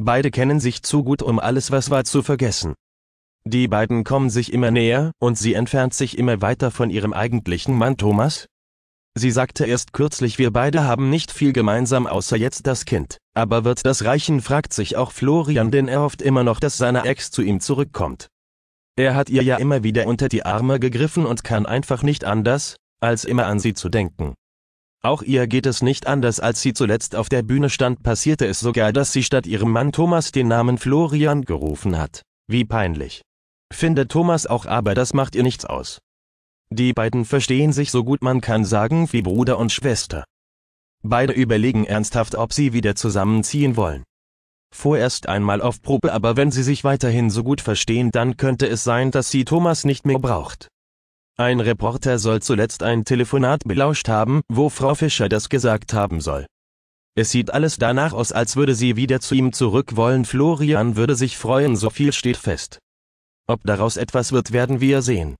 Beide kennen sich zu gut, um alles, was war, zu vergessen. Die beiden kommen sich immer näher, und sie entfernt sich immer weiter von ihrem eigentlichen Mann Thomas. Sie sagte erst kürzlich, wir beide haben nicht viel gemeinsam außer jetzt das Kind. Aber wird das reichen, fragt sich auch Florian, denn er hofft immer noch, dass seine Ex zu ihm zurückkommt. Er hat ihr ja immer wieder unter die Arme gegriffen und kann einfach nicht anders, als immer an sie zu denken. Auch ihr geht es nicht anders als sie zuletzt auf der Bühne stand passierte es sogar, dass sie statt ihrem Mann Thomas den Namen Florian gerufen hat. Wie peinlich. Findet Thomas auch aber das macht ihr nichts aus. Die beiden verstehen sich so gut man kann sagen wie Bruder und Schwester. Beide überlegen ernsthaft ob sie wieder zusammenziehen wollen. Vorerst einmal auf Probe aber wenn sie sich weiterhin so gut verstehen dann könnte es sein dass sie Thomas nicht mehr braucht. Ein Reporter soll zuletzt ein Telefonat belauscht haben, wo Frau Fischer das gesagt haben soll. Es sieht alles danach aus, als würde sie wieder zu ihm zurück wollen. Florian würde sich freuen, so viel steht fest. Ob daraus etwas wird, werden wir sehen.